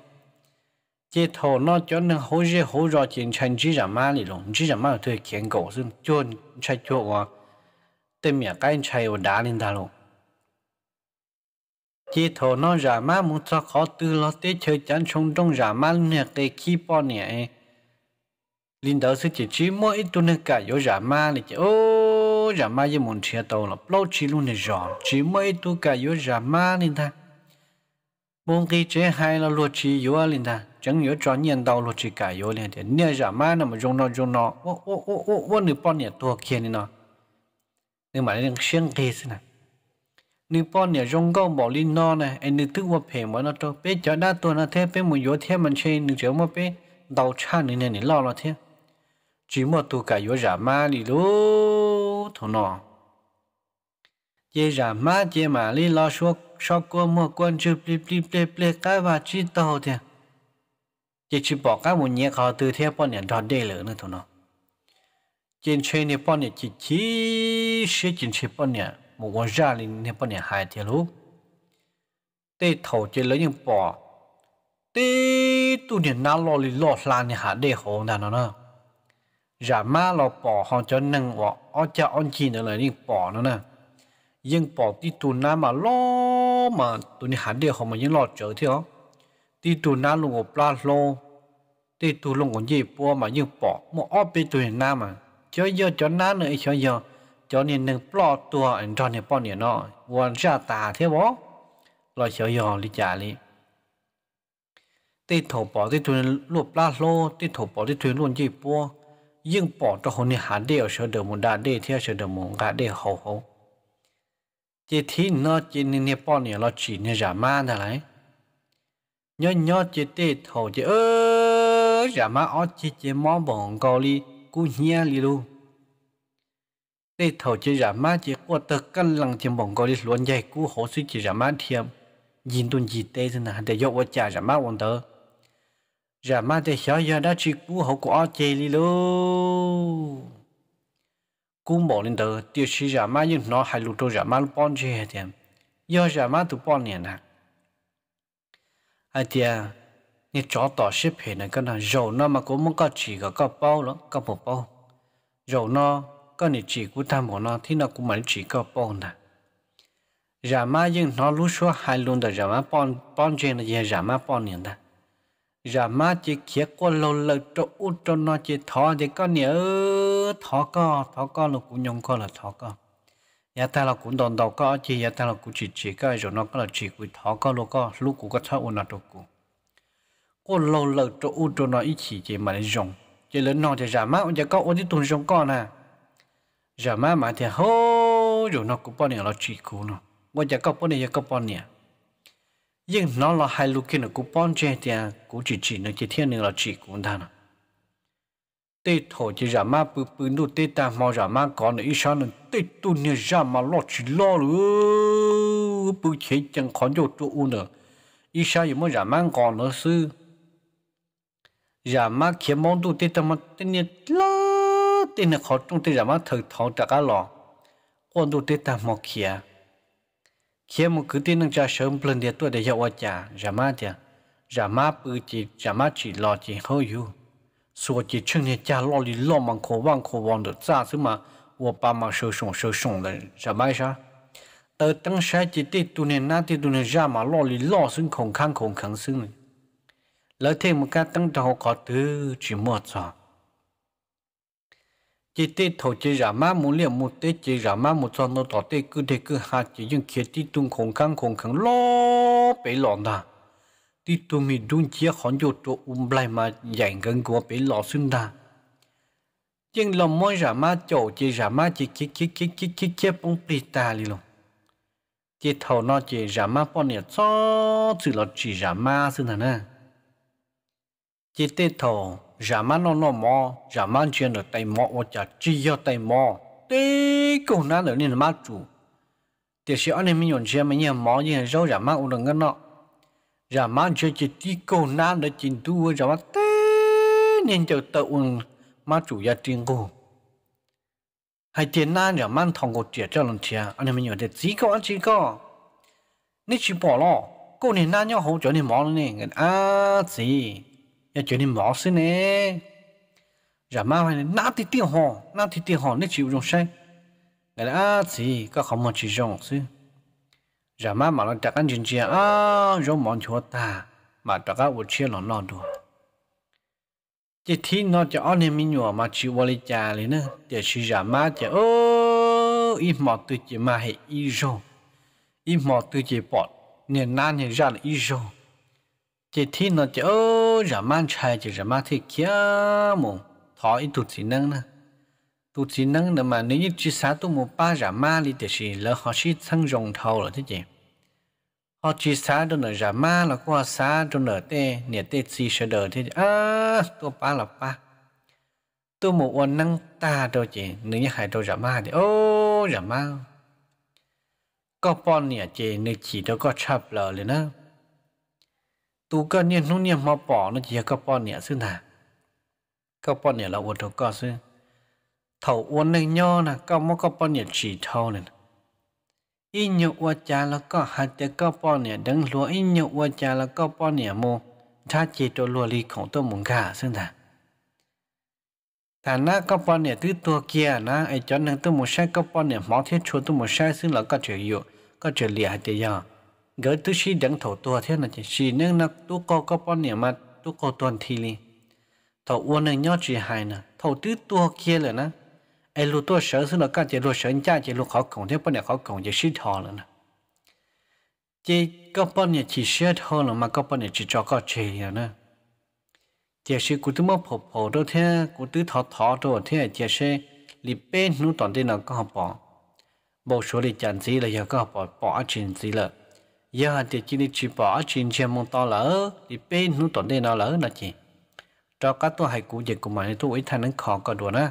chế thổ nó cho nên hỗ trợ hỗ trợ chính chạy chỉ ra má này luôn, chỉ ra má là kiến khiến cổ xứ cho chạy cho qua tên mẹ cái chạy ở đá lên ta luôn chế thổ nó giả má muốn cho khó tư lo tế chơi chán trong trong giả má nè cái khi bỏ này linh đó sẽ chỉ chỉ mỗi ít tuần cả yếu giả ma là chỉ ô giả ma như muốn chia tàu là lâu chỉ luôn là rõ chỉ mỗi ít tuần cả yếu giả ma linh ta muốn cái chế hai là luật chỉ yếu linh ta chẳng yếu cho nhận đầu luật chỉ cả yếu linh thì nia giả ma nào mà dùng nó dùng nó ô ô ô ô ô nửa bọn nhà tua kia nó nhưng mà nên xuyên kia xin này nửa bọn nhà dùng câu bỏ linh nó này anh nửa thứ qua phê mà nó cho bé cho đa tuần nó thế bé một yếu thế mình chơi nửa chơi mà bé đầu cha nửa này nửa lo lo thế chỉ một tu cả yếu giả ma đi lô thô nọ ye già ma ye mà li lo số số cô mua quân chụp li li li li cái vật chỉ tàu thế ye chỉ bỏ cái một nhát khó từ theo bọn nhận đòn đây lửa nữa thô nó, trên trên này bọn nhận chỉ chỉ sẽ trên trên bọn nhận một con già lên này bọn nhận hai thế lúc tê thầu trên lấy những bỏ tê tu nhận nào lo li lo lan nhà hạ đây hồ nào nó giả dạ ma lo bỏ họ cho nâng họ ở cha ăn chị nữa là đi bỏ nó nè nhưng bỏ đi tu na mà lo mà tu này hẳn đều họ mà những lò trở thế đi tu tù na luôn ở pla lô tí tù luôn còn gì bùa mà nhưng bỏ mà ở bên tụi na mà cho giờ cho na nữa cho giờ cho nên nâng bỏ tua anh cho nên bỏ này nọ, quan ra ta thế bó lo cho giờ đi trả đi tí thổ bỏ tí tụi luộc pla lô tí thổ bỏ tí tụi luôn gì bùa nhưng bỏ cho hồn hạ đê ở sở đồ môn đa đê theo sở đồ môn gà đê hậu hậu, chỉ thi nó chỉ nên nè bỏ nè lo chỉ nè giả ma nè này, nhớ nhớ chỉ tê thầu chỉ ơ giả ma ó chỉ chỉ mó bỏng cầu li cú nhia li luôn tê thầu chỉ giả ma chỉ qua tờ căn lăng chỉ bỏng cầu li luôn dây cú hổ suy chỉ giả ma thiêm nhìn tuần gì tê thế nào để dọc qua chả giả ma ổn tờ giờ mà để xóa giờ đã chỉ cú hậu quả chê li lô cú bỏ lên tờ tiêu chí giờ dạ mà nhưng nó hay lụt trâu giờ dạ mà lụt bon chê hết em giờ giờ mà tụi bon nè nè ai tia nè chó tỏ xếp hệ này cái nào dầu nó mà cũng muốn có chỉ có có bao lắm có một bao dầu nó có này chỉ của tham của nó thì nó cũng mới chỉ có bao nè giờ dạ mà nhưng nó lú số hai luôn đó giờ mà bon bon chê là giờ mà bon nè nè giờ dạ, mà chỉ kia qua lâu lâu cho út cho nó chỉ thọ thì có nhớ thọ co thọ co là cũng nhung co là thọ co nhà dạ, ta là cũng đòn đầu co chỉ nhà dạ, ta là cũng chỉ chỉ cái rồi nó có là chỉ cũng thọ co luôn co lúc cũng có thọ ôn là đâu cũng qua lâu lâu cho út cho nó ít chỉ chỉ mà để dùng chỉ lớn nó chỉ giờ mà ông chỉ có ôn chỉ tuần dùng co nè à. giờ mà mà thì hô rồi nó cũng bao nhiêu là chỉ cũng nó bây giờ có bao nhiêu có bao nhiêu nhưng nó là hai lúc kia nó cũng bón chè thì à, cũng chỉ chỉ nó chỉ thiên nữa là chỉ cũng ta nè tê thổ chỉ ra mà bự bự nụ tê ta mà ra mà có nữa ít sao nữa tê tu nữa ra mà lo chỉ lo luôn bự chế chẳng còn chỗ chỗ u nữa ít sao giờ mới ra mà có nữa sư ra mà khi mong tu tê ta mà tê nè lo tê nè khó trong tê ra mà thời thọ trả cái lo còn tu tê ta mà kia khi mà cứ tin nâng cha sớm lên địa tuổi để hiệu cha giả má cha giả má bự chỉ giả má chỉ lo chỉ hơi yêu số chỉ chừng này cha lo lì lo mang khổ vang khổ vang được ra chứ mà wo ba mà sơ sùng sơ sùng là giả má sao tớ tăng sai chỉ tê tu nên na tê tu nên ra mà lo lì lo xưng khổng khăn khổng khăn xưng lỡ thêm một cái tăng đầu có từ chỉ mất sao chỉ tế thầu chỉ ra má muốn liệu một tế chỉ ra má một trăm nó tỏ tế cứ thế cứ hạ chỉ dùng kia tí tung khổng khăn khổng khăn lo bể lọ nà tí tung mi đun chia khón dụ tổ ung um lại mà dành gần của bể lọ xưng nà nhưng lòng môi ra má chỗ chỉ ra má chỉ kia kia kia kia kia kia bông bì ta li lòng chỉ thầu nó chỉ ra má bọn nhẹ cho chỉ là chỉ ra má xưng nà nè chỉ tế thầu giả man nó nó mò giả man chuyện là tay mò hoặc là chỉ do tay mò tê cổ na được nên mát chủ Thế sẽ anh em nhon xem mấy nhà mò như là rau giả man uống được ngân nọ giả man chơi chỉ tí cổ na được chín tu giả man tê nên cho tự uống mát chủ gia tiền cổ hay tiền na giả man thòng cổ trẻ cho lần chia anh em nhon để chỉ có chỉ có nên chỉ bỏ lọ cô này na nhau hỗ trợ này mò này à gì nhà chuyện nên mỏ xí nè giả mau này nã thì tiêu hòn nã thì tiêu hòn nên chịu dùng say cái đó thì có không mà chỉ dùng xí giả mau mà nó chặt ăn chân chia à dùng món chúa ta mà chặt ăn uống chia lòn lòn đồ chỉ thi nó cho anh em mình nhỏ mà chịu vào lấy trà lấy nữa để chỉ giả mau chỉ ô ít mỏ từ chỉ mà hệ ít dùng ít từ chỉ bọt nên nan hệ ra là ít nó chỉ ô ô rả man chai chỉ rả man thì kia mù thọ ít tụt chỉ năng nè tụt chỉ năng nè mà nếu như chỉ sáng tụi mù ba rả man đi thì chỉ là họ chỉ sang rồng thầu rồi thế gì, họ chỉ sáng đâu nè rả man là có họ sáng đâu nè tê nè tê chỉ sợ đời thế à tụi ba là ba tụi mù quan năng ta đâu chị nếu như hai đâu rả man thì ô rả man có bao nhiêu chị nếu chỉ đâu có chập lỡ rồi nữa tu cơ niên nu mà bỏ nó chỉ có bỏ nhẹ xưa nà có bỏ nhẹ là uốn thầu có xưa thầu uốn này nho nà có mà có bỏ nhẹ chỉ thâu này ít nhiều uốn cha là có hạt để có bỏ nhẹ đứng lúa ít nhiều uốn cha là có bỏ nhẹ mô cha chỉ cho lúa lì khổng tôi muốn cả xưa nà thằng na có bỏ nhẹ thứ tua kia na ai cho nên tôi muốn sai có bỏ nhẹ máu thiết chúa tôi muốn sai xưa là có chuyện yếu có chuyện lìa để giờ กิดทุชีดังเถาตัวเท่านั้นชีเนึงนักตุกโกก็ป้อนเนี่ยมาตุกโกตอนทีลีเถาอ้วนในยอดจีหายนะเถาตื้อตัวเคียเลยนะไอ้ลูตัวเสือซึ่งเราก็จะลูเสือจ้าจะลูเขาของเท่าป้อนเนี่ยเขาของจะชีทอเลยนะจีก็ป้อนเนี่ยชีเชื่อทอลงมาก็ป้อนเนี่ยจีจอก็เชียนะ เจ้าชีกูตื้อมาผบผบตัวเท่ากูตื้อทอทอตัวเท่าเจ้าชีลิเป้นู้ตอนที่เราก็ปอบอกชัวริจันสีเลยก็ปอปออาชินสีเลย giờ thì chỉ đi chỉ bỏ chỉ chia mong to lỡ thì bên nó tổn đây nó lỡ là gì cho các tôi hay cũ dịch của mình tôi ấy thay nó khó có đùa nữa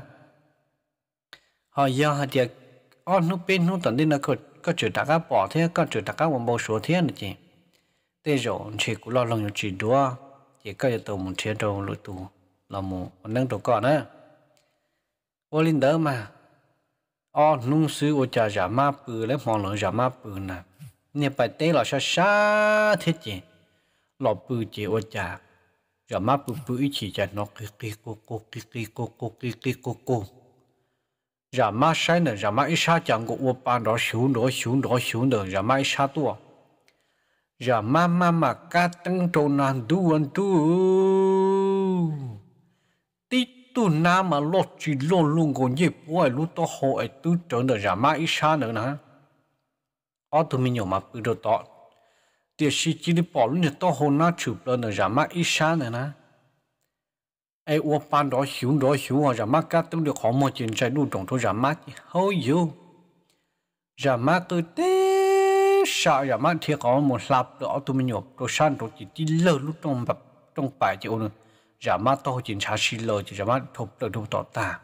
họ giờ thì on à, nút bên nó tổn đây nó có có chữ đặt các bỏ thế có chữ đặt các một bộ số thế là gì thế rồi chỉ cũng lo lòng chỉ đùa chỉ có giờ tôi muốn chia đầu lối tù là một năng đầu còn á ô linh đỡ mà on nung sư ô cha giả ma bự lấy mòn lợn giả ma bự nè nè bà tê lò xa xa thế chì lò bư chì ô chà rồi má bư bư chỉ chà nó kí kí cô cô kí kí cô cô kí kí cô cô rồi má sai nữa rồi má ít sa chẳng có ô ba đó xuống đó xuống đó xuống đó rồi má ít sa tua rồi má má mà cá tăng trâu nan tu ăn tu tí tu na mà lọt chì lộn luôn còn nhịp ôi lúc đó hộ ấy tư trở nè rồi má ít xa nữa nè ở tụi mình nhiều mà bự đồ to, tiếc si chỉ đi bỏ luôn thì to hồn na chụp lên rồi giảm mát ít xa nữa na ai uo pan đó hiểu đó hiểu họ giảm mát cá tấm được họ một chuyện chạy đu trồng thôi giảm mát hơi yếu giảm mát cứ té sợ giảm mát thiệt họ một lạp đó tụi mình nhiều đồ san đồ chỉ đi lơ lúc trong bập trong bài chịu nữa giảm mát to chuyện xa xì lơ chỉ giảm mát thục được đồ tọt ta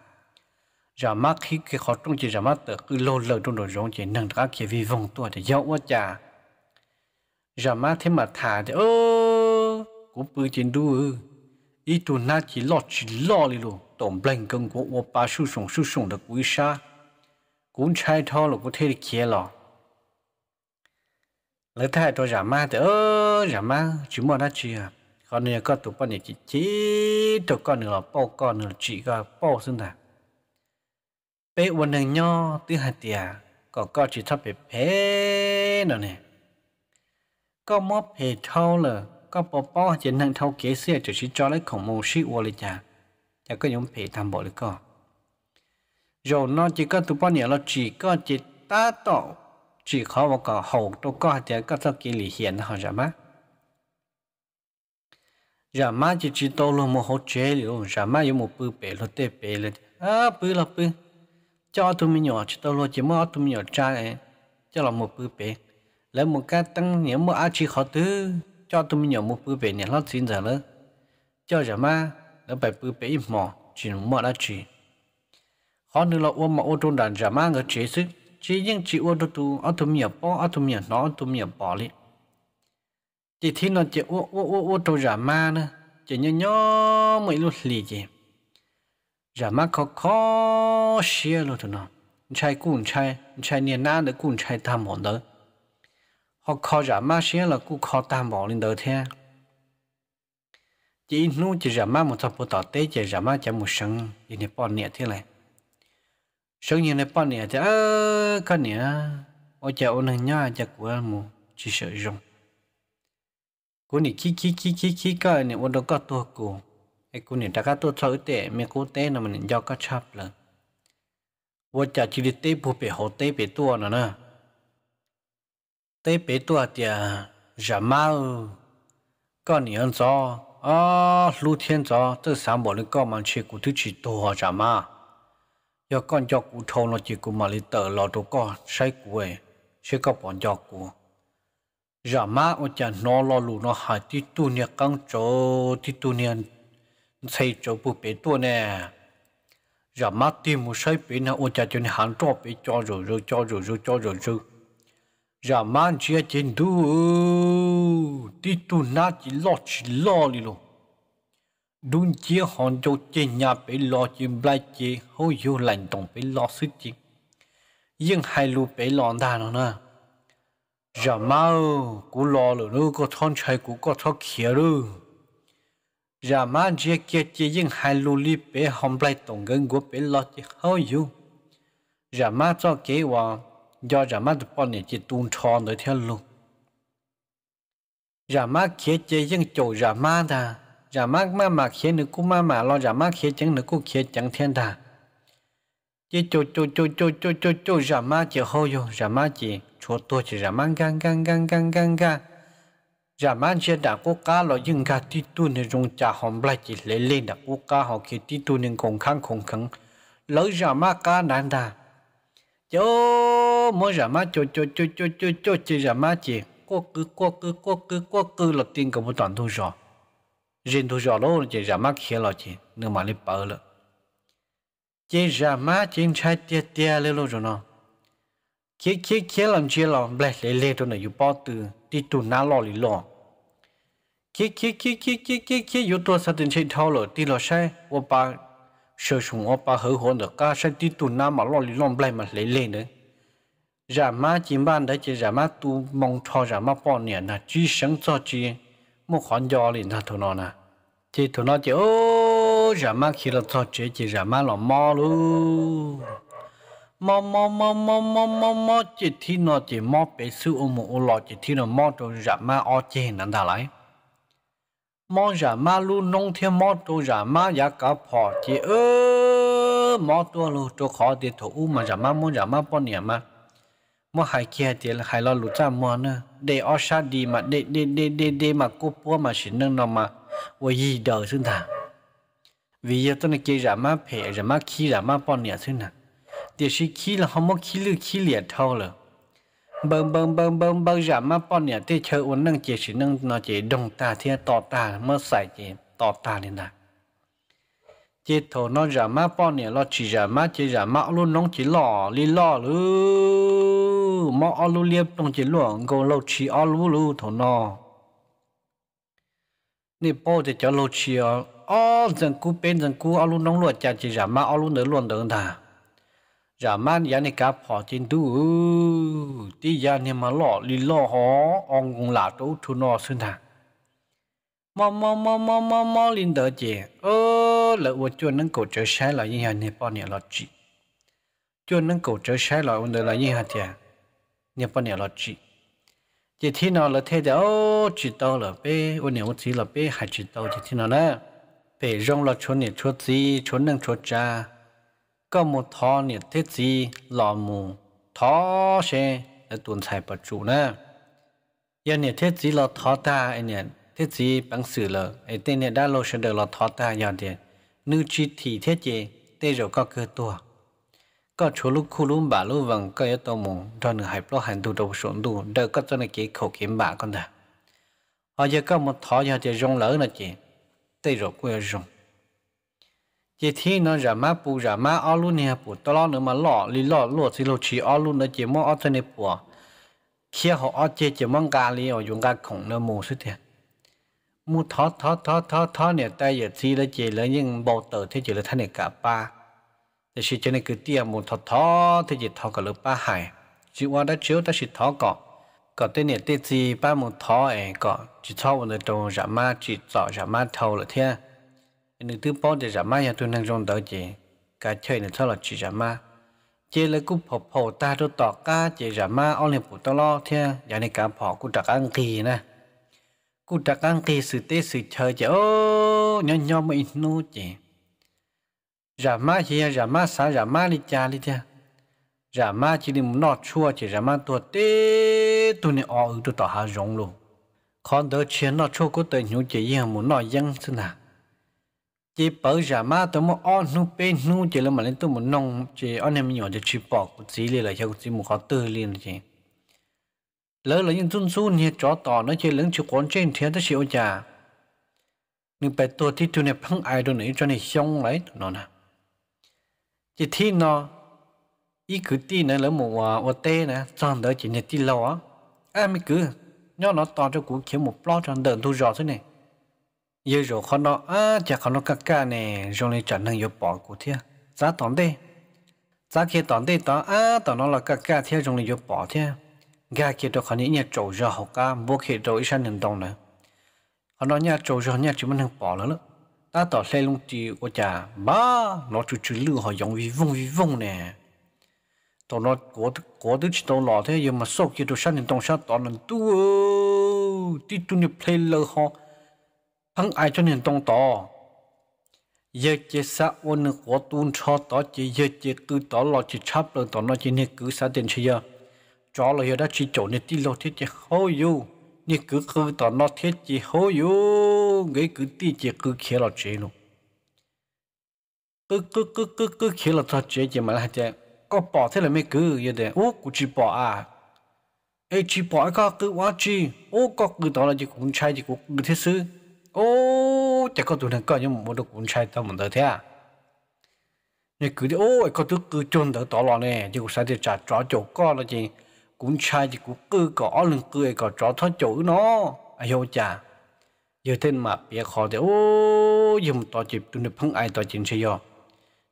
giờ mắt khi cái khó trong chỉ giờ mắt tự cứ lô lơ trong đồ giống chỉ nâng ra kia vì vòng tua để giàu quá chả giờ mắt thế mà thả thì ô cũng bự trên đu ý tu na chỉ lo chỉ lo đi luôn tổng bền công của ô ba su sùng su sùng được quý sa cũng trai thọ là có thể kia lọ lấy thay cho giả ma thì ô giả ma chỉ mua nó chỉ còn này có tụ bọn này chỉ chỉ tụ con nữa bao con nữa chỉ có bao xưng thằng bé quần nàng nho tư hạt tiề có có chỉ thấp bếp phê nữa nè có móp phê thâu lờ có bó bó chỉ nàng thâu kế xe chỉ chỉ cho lấy khổng mô sĩ ua lấy chả chả có những phê tham bộ lấy có rồi nó chỉ có tụi bọn nhớ là chỉ có chỉ ta tổ chỉ khó và có hậu tôi có thì có sao kỳ lì hiền họ ra má ra má chỉ chỉ tôi luôn một hỗ chế luôn ra má có một bự bể là tê bể là à bự là bự cho tụi mình nhỏ cho tôi lo chỉ mò tụi mình nhỏ cha ấy cho là một bữa bé lấy một cái tăng nhớ một ai chỉ khó thứ cho tụi mình nhỏ một bữa bé nhà nó xin giờ nữa cho giờ mà lấy bài bữa bé im mò chỉ mò đã chỉ khó nữa là ôm mà ô tô đàn giờ mà người chế sức chỉ những chỉ ôm đồ tu ô tụi mình nhỏ bỏ ô tụi mình nhỏ nó ô tụi mình nhỏ bỏ đi chỉ thấy nó chỉ ô ô ô ô tô giờ mà nữa chỉ nhớ nhớ mấy lúc lì gì giả mà khó khó xia lo tụi nó chai cũng chai chai niên na để cũng chai tam bọn đó họ khó giả mà xia là cũng khó tam bọn lên đó thế chỉ nu chỉ giả mà một thập bộ tỏ tế chỉ giả mà chỉ một sân thì nè bọn nè thế này sân như nè bọn nè thì ơ cái nè ở chợ ôn hàng nhà chợ của mù chỉ sử dụng, cô nè khí khí khí khí khí cái nè ôn đâu có tua cô ไอ้กูเนี่ยตะกาตัวเธอเตะเมื่อกูเตะน่ะมันยอก็ชอบเลยว่าจะจิตเตะผู้เปหัวเตะเปตัวน่ะนะเตะเปตัวเตียจะมาก็เหนียนซออ๋อลู่เทียนซอเจ้าสามบ่เลยก็มันเชื่อกูทุกจิตตัวจะมา要干叫骨头了，结果嘛里得老多个晒骨诶，晒个半叫骨。然嘛，我讲拿老路那海地土呢，刚做地土呢，xây chỗ bù bê tua nè giờ mắt tim một xây bê nè, ôi cha cho nên hàng trọ bê cho rồi rồi cho rồi rồi cho rồi rồi giờ mắt chia trên đu tí tu na chỉ lo chỉ lo đi luôn đúng chia hòn cho chén nhà bê lo chỉ blai chỉ hôi yêu lành tổng bê lo sức chỉ nhưng hai lu bê lo đa nó nè giờ mau cú lo rồi nó có thon chạy cú có thon kia rồi ยามาเจ้เกียรตยิ่งให้ลูลีเป๋หอมไปตรงเงินกูเป๋ลอดเขาอยู่ยามาเจ้าเกี่ยวย่อยามาจะปล่อยจิตุนทองโดยเท่าลุงยามาเขียเจิยิ่งโจยามาตายามาแม่มาเขียนหนึ่งกูแม่มาลอยยามาเขียนจังหนึ่งกูเขียนจังเทียนตาเจิตโจโจโจโจโจโจยามาเจ้าเขาอยู่ยามาจีชัวตัวจิยมากังกังกังกังกังกัง giả man chia đã quốc ca lo dưng cả tí tu nên rong trả hòm lại chỉ lấy lên đã quốc ca họ kia tí tu nên cùng khăn cùng khăn lỡ giả dạ ma ca nan đà chỗ mỗi giả dạ ma chỗ chỗ chỗ chỗ chỗ chỗ chỉ giả dạ ma chỉ quốc cứ quốc cứ quốc cứ quốc cứ là tiền của một toàn thu rồi riêng thu rồi luôn chỉ giả ma kia là chỉ nhưng mà lấy bờ là chỉ giả ma chỉ trái tia tia lên luôn rồi nó kia kia kia làm chia làm lại lấy lên cho nó u bao từ đi tu na lò lì lò kia kia kia kia kia kia kia yếu tố sát tình trên thao lò đi lò sai ô ba sơ sùng ô ba hở hồn được ca sai đi tu na mà lò lì lò lại mà lấy lên nữa giả má chỉ ban đấy chứ giả má tu mong cho giả má bao nhiêu là chỉ sáng cho chỉ một khoản do liền ra thôi nó nè chỉ thôi nó chỉ ô giả má khi là cho chỉ chỉ giả má là mò luôn mò mò mò mò mò mò mò chỉ thi nó chỉ mò bé sư ôm mò ô lọ chỉ thi nó mò đồ giả ma o chê nắn thả lại mò giả ma lu nông thiên mò đồ giả ma giả cả phò chỉ ơ mò tua lu đồ khó thì thủ u mà giả ma mò giả ma bọn nhẹ mà mò hai kia thì là hai lo lụt ra mò nữa để o xa đi mà để để để để để mà cố búa mà xin nâng nó mà ôi gì đời xin thà vì giờ tôi này kia giả ma phê giả ma khi giả ma bọn nhẹ xin thả เดี๋ยวชิคิลเขามอคิลคิขเลียเท่าเลยเบิ่งเบิ่งเบิ่งเบิ่งเบิ่งจะามาป้อนเนี่ยที่เช่ญวันนั่งเจชินั่งนอเจดงตาเทียต่อตาเมื่อใส่เจต่อตาเนี่ยนะเจโถ่วนอจ่ามาป้อนเนี่ยเราจีจะามาเจ๋ยจามาลุ่นน้องจีหล่อลีหล่อลรมามอุลูเลียบตรงจีหลวงก็เราจีอุลูลูโถนอ นี่ป้อจะเจอเราจีอ๋อจังกูเป็นจังกูออลูน้องหลวดจะาจีจะามาอุลูเนื้อหลวงเดินทาง giả man giá này cáp họ trên tu tí giá này mà lọ lì lọ hó ông cũng là tổ thu nọ xin thà mò mò mò mò mò mò lên đỡ chị ơ lỡ vợ chuồn nâng cổ trở sai là như hàng này bao nhiêu là chị chuồn nâng cổ trở sai là ông đời là như hàng thiệt này bao nhiêu là chị chỉ thi nào là thế đó chỉ tao là bé ông này ông chỉ là bé hay chỉ tao chỉ thi nào đó bé rong là chốn này chốn gì chốn nâng chốn cha có một thọ nhiệt thiết gì lò mù thọ xe để tuần xài bất chủ nè giờ nhiệt thiết gì là thọ ta anh nhiệt thiết gì bằng xử là ấy tên nhiệt đã lô sẽ được là thọ ta giờ thì nữ chi thì thiết gì tê rồi có cơ tu, có chỗ lúc khu lúc bà lúc vàng có yếu tố mù cho nữ hải lo hành tu đồ xuống tu đỡ có cho nên cái khẩu kiếm bà con ta họ giờ có một thọ giờ thì rong lỡ là chị tê rồi quê dùng จีที่นั่นจามาปูจามาอ้อลูเนี่ยปูตลอดเนื้อมาหล่อลีหล่อลวดสิโลชีอ้อลูเนจีม้ออ้อเทนิปัวเขี้ยหออ้อเจจีม้องกาลีอยู่กับขงเนื้อหมูสุดเถี่ยมูทอทอทอทอทอเนี่ยแต่อย่าซีละเจริญยิ่งเบาเตอร์ที่เจริญท่านเนี่ยกะป้าแต่ชีเจนี่คือเตี้ยมูทอทอที่จีท้อกับลือป้าหายจีว่าได้เชียวแต่สีท้อก่อนก็เตี้ยเนี่ยเตี้ยซีป้ามูทอเองก็จีท้อวันเดียวจามาจีจ่อจามาเท่าลยเถี่ย nên thứ bao để giảm ma nhà tôi năng dùng đỡ chị cả chơi nên sao là chỉ giảm ma chị lấy cúp phổ phổ ta tôi tỏ cá chị giảm ma ông liền phụ tao lo thế giờ này cả phổ cũng trạc ăn kỳ nè cũng trạc ăn kỳ sự tế sự chơi chị ô nhon nhon mới nu chị giảm ma chị giảm ma sao giảm ma đi cha đi thế giảm ma chỉ đi muốn nọ chua chỉ giảm ma tuột tế tôi này ở tôi tỏ hà rong luôn còn đỡ chơi nọ chua có tới nhũ chị yên muốn nọ dân thế nào chỉ bảo giả má tôi muốn ăn nu pe nu chỉ là mà lên tôi muốn nong chỉ anh em nhỏ để chỉ bỏ cũng chỉ là cho cũng chỉ một khó tư liền chỉ lỡ là những run suôn như chó tỏ nó chỉ lớn chịu còn trên thế tới chịu già nhưng bé tôi thì tôi này phăng ai đâu này cho này xong lại nó nè chỉ thi nó ý cứ ti này là một một tê nè chọn đỡ chỉ nhà ti lâu á em cứ nhớ nó to cho cú kiếm một plot tròn đợn thu rõ thế này giờ rồi khó nó à chả khó nó cả cả nè rồi này chẳng năng yếu bỏ cụ thế giá tòn đây giá kia tòn đây tòn à tòn nó là cả cả thế rồi này yếu bỏ thế gà kia đó khó nhẹ trâu ra học cả bố kia đó ít sang nhận đồng nữa khó nó nhẹ trâu ra nhẹ chỉ muốn bỏ nữa ta tỏ xe lung tì ô chả ba nó chú chú lưu họ giống vi vong vi vong nè tỏ nó cố cố tức chỉ tao lọ thế nhưng mà sau kia đó sang nhận đồng sao tòn lần tu tí tu nhập play lơ họ ăn ai cho nên tông to giờ chế xã ôn nước của tuôn cho tỏ chỉ giờ chế cứ tỏ lo chỉ chấp lên tỏ nó chỉ nên cứ xã tiền chơi cho là giờ đã chỉ chỗ nên tí lo thiết chế hô yêu nên cứ cứ tỏ nó thiết chế hô yêu cái cứ tí chế cứ kia lo chế luôn cứ cứ cứ cứ cứ kia lo thật chế chế mà là chế có bỏ thế là mấy cứ giờ để ô cũng chỉ bỏ à ấy chỉ bỏ cái cứ quá chi ô có cứ tỏ là cũng trai chỉ cũng thế sự ô chả có tụi thằng coi nhưng mà một đứa cũng sai tao mình tới thế à nè cứ đi ô có thứ cứ chôn tới tỏ lo nè chứ cũng sai thì trả trỏ chỗ co là gì cũng sai thì cũng cứ có lưng thoát chỗ nó ai hô chả giờ thêm mà bia khó thì ô dùng tỏ chịp tụi nó phăng ai tỏ chính xây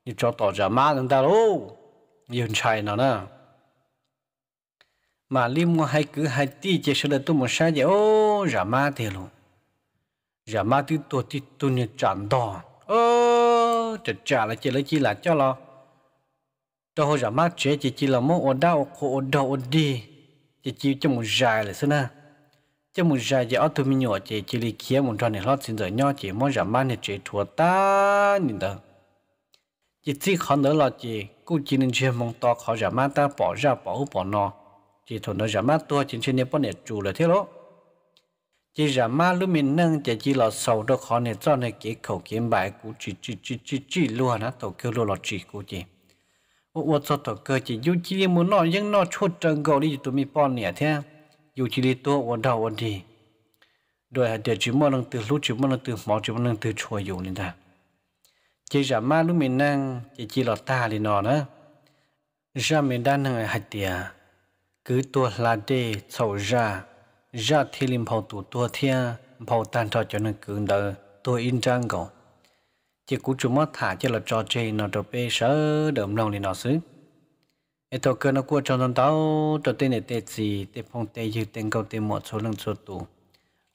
như cho tỏ ra má thằng ta lô dùng sai nó nè mà liêm hay cứ hay ti chỉ sợ là tôi một sai vậy ô ra má thì luôn giờ dạ, mà tí tôi tí tôi nhận chạm đòn ơ chả chả là chỉ lấy chỉ là cho lo cho hồi giờ mà chơi chỉ chỉ là muốn ở đâu khổ ở đâu ở đi chỉ chỉ cho một dài là xưa na cho một dài giờ tôi mình nhỏ chỉ chỉ lấy kia một tròn này lót xin rồi nhau chỉ muốn giờ dạ, mà này chơi thua ta nhìn đó chỉ chỉ khó nữa là chỉ cô chỉ nên chơi mong to khó giờ dạ, mà ta bỏ ra bỏ bỏ nó chỉ thuần nó giờ mà tôi chỉ chơi này bọn để chủ là thế đó chỉ ra ma lúc mình nâng chỉ chỉ là sầu đó khó này cho này cái khẩu kiếm bài của chỉ chỉ chỉ chỉ chỉ luôn hả tổ kêu luôn là chỉ của chị ủa cho tổ cơ chỉ dù chỉ đi muốn nói nhưng nó chút trần gầu đi tụi mình bọn nè thế dù chỉ đi tôi ổn đầu ổn đi rồi hạt để chỉ muốn nâng từ lúc chỉ muốn nâng từ mỏ chỉ muốn nâng từ chùa dù nên ta chỉ ra ma lúc mình nâng chỉ chỉ là ta thì nó nữa ra mình đang nâng hạt tiệt cứ tua là để sầu ra ra thi lim phao tụ tua thia phao tan trò cho nên cường đỡ tua in trang cổ chỉ cú chúng mất thả cho là trò chơi nó trò bê sớ đậm lòng thì nó xứ ở thọ cơ nó qua trong tận tao cho tên này tên gì tên phong tên như tên câu tên một số lần số tu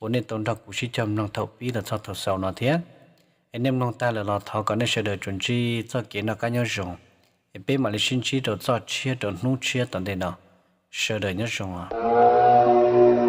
vốn nên tồn đọc của sĩ trầm lòng thọ bi là cho thọ sau nó thiết anh em lòng ta là lo thọ có nên sẽ đợi chuẩn chi cho kiến nó cá nhau dùng em biết mà lịch sinh chi đồ cho chia đồ nu chia tận tên nào sẽ đợi nhau dùng à